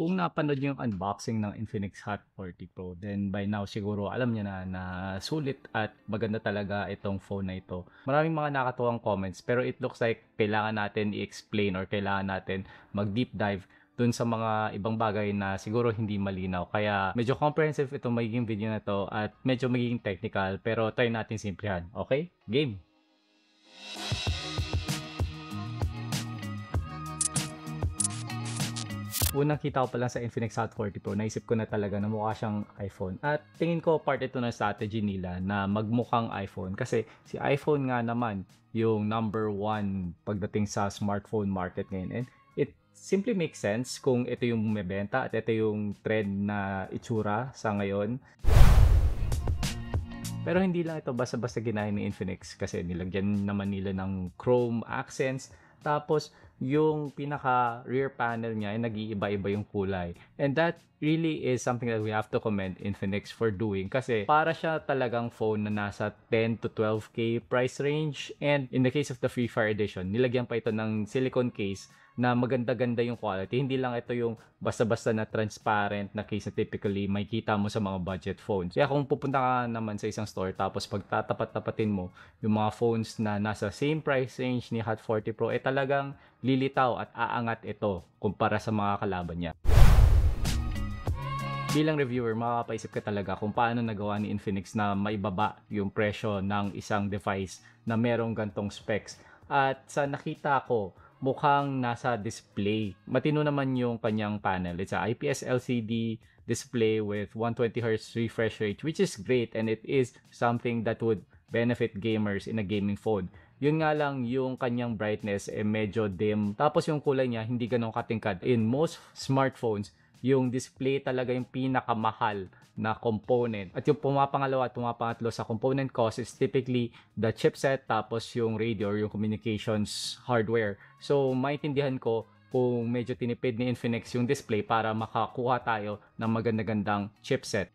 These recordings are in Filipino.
kung napanood niyo yung unboxing ng Infinix Hot 40 Pro, then by now siguro alam niya na na sulit at maganda talaga itong phone na ito. Maraming mga nakatuwang comments pero it looks like kailangan natin i-explain or kailangan natin mag-deep dive dun sa mga ibang bagay na siguro hindi malinaw. Kaya medyo comprehensive itong magiging video na to at medyo magiging technical pero try natin simplihan. Okay? Game! unang nakita ko pala sa Infinix Hot 40 Pro, naisip ko na talaga na mukha siyang iPhone. At tingin ko part ito ng strategy nila na magmukhang iPhone kasi si iPhone nga naman yung number one pagdating sa smartphone market ngayon. And it simply makes sense kung ito yung bumebenta at ito yung trend na itsura sa ngayon. Pero hindi lang ito basta-basta ginahin ni Infinix kasi nilagyan naman nila ng Chrome accents tapos yung pinaka rear panel niya ay nag-iiba-iba yung kulay. And that really is something that we have to commend Infinix for doing kasi para siya talagang phone na nasa 10 to 12k price range and in the case of the Free Fire Edition, nilagyan pa ito ng silicone case na maganda-ganda yung quality. Hindi lang ito yung basta-basta na transparent na case na typically may kita mo sa mga budget phones. Kaya kung pupunta ka naman sa isang store tapos pagtatapat-tapatin mo yung mga phones na nasa same price range ni Hot 40 Pro, eh talagang lilitaw at aangat ito kumpara sa mga kalaban niya. Bilang reviewer, makakapaisip ka talaga kung paano nagawa ni Infinix na maibaba yung presyo ng isang device na merong gantong specs. At sa nakita ko, mukhang nasa display. Matino naman yung kanyang panel. It's a IPS LCD display with 120Hz refresh rate which is great and it is something that would benefit gamers in a gaming phone. Yun nga lang yung kanyang brightness eh medyo dim. Tapos yung kulay niya hindi ganun katingkad. In most smartphones, yung display talaga yung pinakamahal na component. At yung pumapangalawa at pumapangatlo sa component cost is typically the chipset tapos yung radio or yung communications hardware. So, maintindihan ko kung medyo tinipid ni Infinix yung display para makakuha tayo ng maganda-gandang chipset.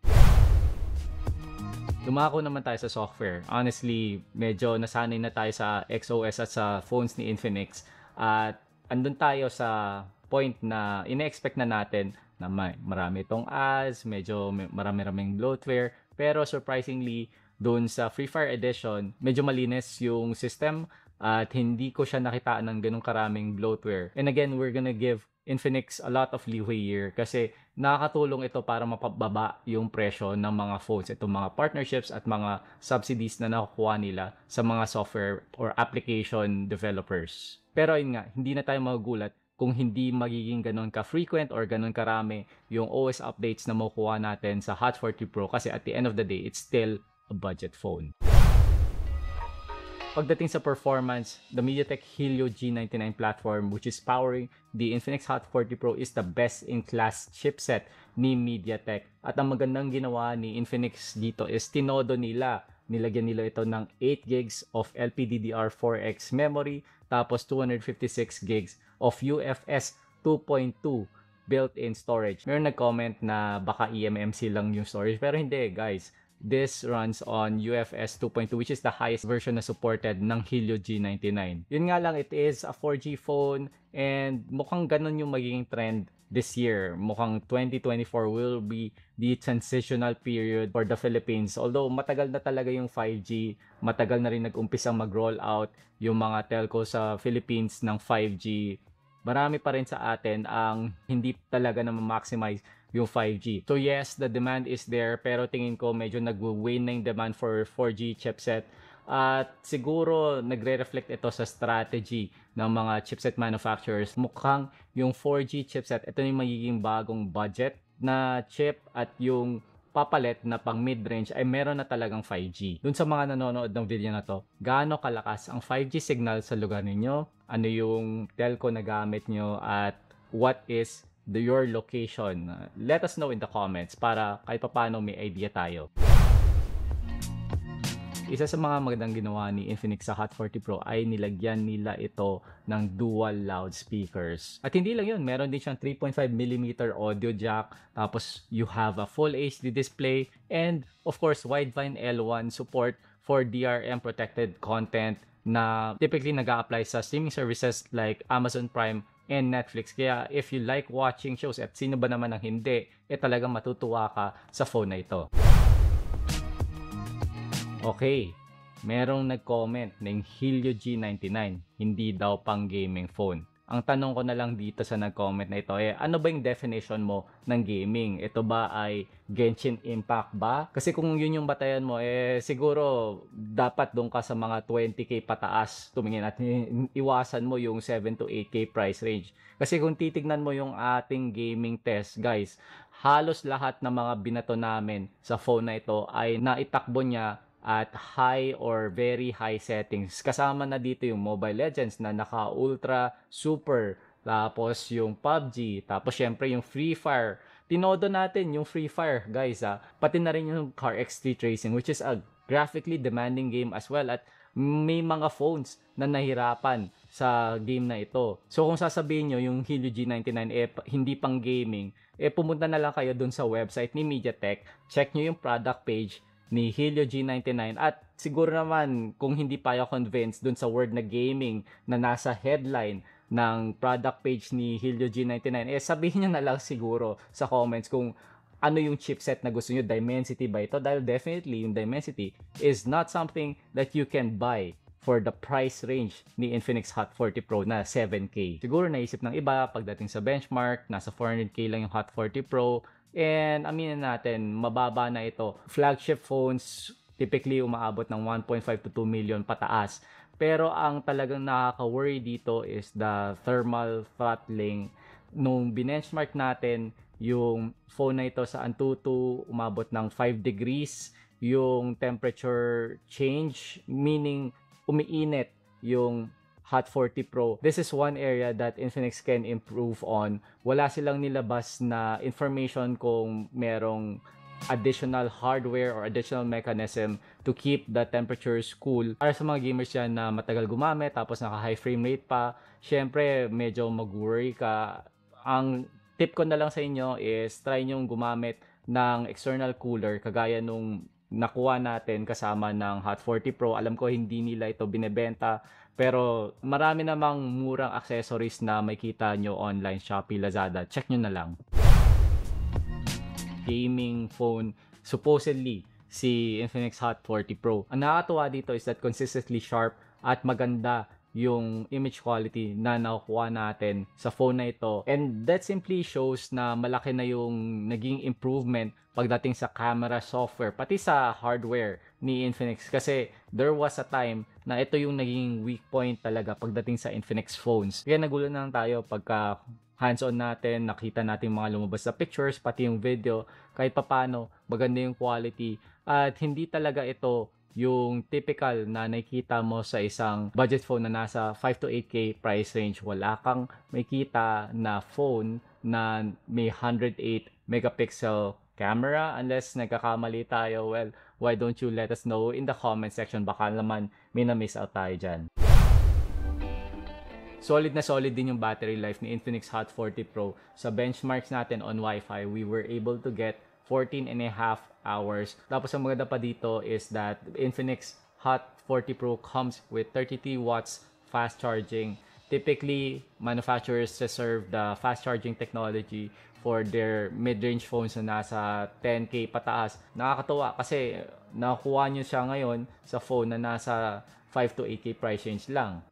Dumako naman tayo sa software. Honestly, medyo nasanay na tayo sa XOS at sa phones ni Infinix. At andun tayo sa point na ina-expect na natin na may, marami itong ads, medyo marami-raming bloatware, pero surprisingly, doon sa Free Fire Edition, medyo malinis yung system at hindi ko siya nakita ng ganong karaming bloatware. And again, we're gonna give Infinix a lot of leeway here kasi nakakatulong ito para mapababa yung presyo ng mga phones, itong mga partnerships at mga subsidies na nakukuha nila sa mga software or application developers. Pero ayun nga, hindi na tayo magugulat kung hindi magiging ganun ka-frequent or ganun karami yung OS updates na makukuha natin sa Hot 40 Pro kasi at the end of the day, it's still a budget phone. Pagdating sa performance, the MediaTek Helio G99 platform which is powering the Infinix Hot 40 Pro is the best-in-class chipset ni MediaTek. At ang magandang ginawa ni Infinix dito is tinodo nila nilagyan nila ito ng 8 gigs of LPDDR4X memory tapos 256 gigs of UFS 2.2 built-in storage. Meron nag-comment na baka eMMC lang yung storage pero hindi guys. This runs on UFS 2.2 which is the highest version na supported ng Helio G99. Yun nga lang, it is a 4G phone and mukhang ganun yung magiging trend this year. Mukhang 2024 will be the transitional period for the Philippines. Although matagal na talaga yung 5G, matagal na rin nag-umpisang mag-roll out yung mga telco sa Philippines ng 5G. Marami pa rin sa atin ang hindi talaga na maximize yung 5G. So yes, the demand is there pero tingin ko medyo nag-wane na yung demand for 4G chipset at siguro nagre-reflect ito sa strategy ng mga chipset manufacturers. Mukhang yung 4G chipset, ito yung magiging bagong budget na chip at yung papalit na pang mid-range ay meron na talagang 5G. Dun sa mga nanonood ng video na to, gaano kalakas ang 5G signal sa lugar ninyo, ano yung telco na gamit nyo, at what is the, your location? Let us know in the comments para kahit papano may idea tayo. Isa sa mga magandang ginawa ni Infinix sa Hot 40 Pro ay nilagyan nila ito ng dual loudspeakers. At hindi lang yun, meron din siyang 3.5mm audio jack, tapos you have a full HD display, and of course, Widevine L1 support for DRM protected content na typically nag apply sa streaming services like Amazon Prime and Netflix. Kaya if you like watching shows at sino ba naman ang hindi, eh talagang matutuwa ka sa phone na ito. Okay, merong nag-comment ng Helio G99, hindi daw pang gaming phone. Ang tanong ko na lang dito sa nag-comment na ito eh, ano ba yung definition mo ng gaming? Ito ba ay Genshin Impact ba? Kasi kung yun yung batayan mo, eh siguro dapat doon ka sa mga 20k pataas tumingin at iwasan mo yung 7 to 8k price range. Kasi kung titignan mo yung ating gaming test, guys, halos lahat ng mga binato namin sa phone na ito ay naitakbo niya at high or very high settings. Kasama na dito yung Mobile Legends na naka ultra, super, tapos yung PUBG, tapos syempre yung Free Fire. Tinodo natin yung Free Fire, guys, ah. pati na rin yung Car x 3 Tracing which is a graphically demanding game as well at may mga phones na nahirapan sa game na ito. So kung sasabihin nyo yung Helio G99 eh, hindi pang gaming, eh pumunta na lang kayo dun sa website ni MediaTek, check nyo yung product page, ni Helio G99 at siguro naman kung hindi pa ako convinced dun sa word na gaming na nasa headline ng product page ni Helio G99 eh sabihin niyo na lang siguro sa comments kung ano yung chipset na gusto niyo Dimensity ba ito? Dahil definitely yung Dimensity is not something that you can buy for the price range ni Infinix Hot 40 Pro na 7K. Siguro naisip ng iba pagdating sa benchmark, nasa 400K lang yung Hot 40 Pro, And aminin natin, mababa na ito. Flagship phones typically umaabot ng 1.5 to 2 million pataas. Pero ang talagang nakaka-worry dito is the thermal throttling. Nung binenchmark natin, yung phone na ito sa Antutu umabot ng 5 degrees yung temperature change meaning umiinit yung Hot 40 Pro, this is one area that Infinix can improve on. Wala silang nilabas na information kung merong additional hardware or additional mechanism to keep the temperatures cool. Para sa mga gamers yan na matagal gumamit tapos naka high frame rate pa, syempre medyo mag-worry ka. Ang tip ko na lang sa inyo is try nyong gumamit ng external cooler kagaya nung nakuha natin kasama ng Hot 40 Pro. Alam ko hindi nila ito binebenta pero marami namang murang accessories na makita nyo online, Shopee, Lazada. Check nyo na lang. Gaming phone, supposedly, si Infinix Hot 40 Pro. Ang nakakatuwa dito is that consistently sharp at maganda yung image quality na nakukuha natin sa phone na ito. And that simply shows na malaki na yung naging improvement pagdating sa camera software, pati sa hardware ni Infinix. Kasi there was a time na ito yung naging weak point talaga pagdating sa Infinix phones. Kaya nagulo na lang tayo pagka hands-on natin, nakita natin mga lumabas sa pictures, pati yung video, kahit papano, maganda yung quality. At hindi talaga ito yung typical na nakikita mo sa isang budget phone na nasa 5 to 8K price range. Wala kang makita na phone na may 108 megapixel camera unless nagkakamali tayo. Well, why don't you let us know in the comment section? Baka naman may na-miss out tayo dyan. Solid na solid din yung battery life ni Infinix Hot 40 Pro. Sa benchmarks natin on Wi-Fi, we were able to get 14 and a half hours. Tapos ang maganda pa dito is that Infinix Hot 40 Pro comes with 33 watts fast charging. Typically, manufacturers reserve the fast charging technology for their mid-range phones na nasa 10K pataas. Nakakatuwa kasi nakuha nyo siya ngayon sa phone na nasa 5 to 8K price range lang.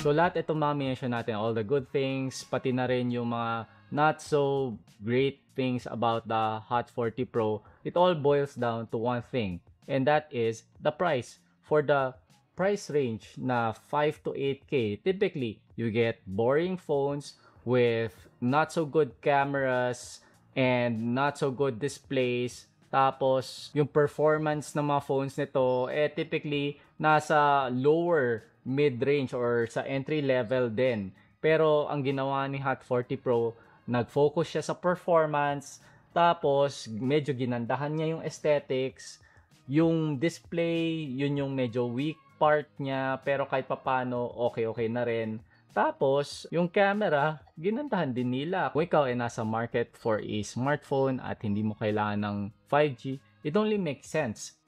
So lahat itong mga mention natin, all the good things, pati na rin yung mga not so great things about the Hot 40 Pro, it all boils down to one thing, and that is the price. For the price range na 5 to 8K, typically you get boring phones with not so good cameras and not so good displays. Tapos, yung performance ng mga phones nito, eh typically nasa lower mid-range or sa entry level din. Pero ang ginawa ni Hot 40 Pro nag-focus siya sa performance, tapos medyo ginandahan niya yung aesthetics, yung display, yun yung medyo weak part niya, pero kahit papano, okay-okay na rin. Tapos, yung camera, ginandahan din nila. Kung ikaw ay nasa market for a smartphone at hindi mo kailangan ng 5G, it only makes sense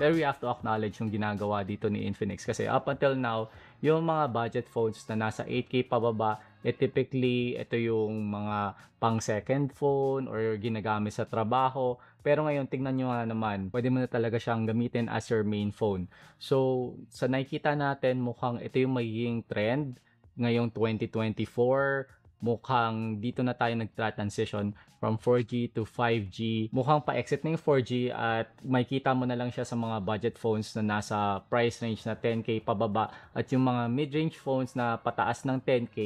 pero we have to acknowledge yung ginagawa dito ni Infinix kasi up until now, yung mga budget phones na nasa 8K pababa, eh typically ito yung mga pang second phone or ginagamit sa trabaho. Pero ngayon, tingnan nyo nga naman, pwede mo na talaga siyang gamitin as your main phone. So, sa nakikita natin, mukhang ito yung magiging trend ngayong 2024 mukhang dito na tayo nag-transition from 4G to 5G. Mukhang pa-exit na yung 4G at makikita mo na lang siya sa mga budget phones na nasa price range na 10K pababa at yung mga mid-range phones na pataas ng 10K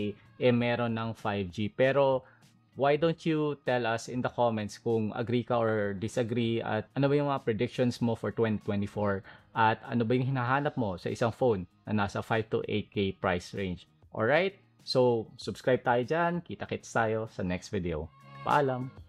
eh meron ng 5G. Pero why don't you tell us in the comments kung agree ka or disagree at ano ba yung mga predictions mo for 2024 at ano ba yung hinahanap mo sa isang phone na nasa 5 to 8K price range. Alright? So, subscribe tayo dyan. Kita-kits tayo sa next video. Paalam!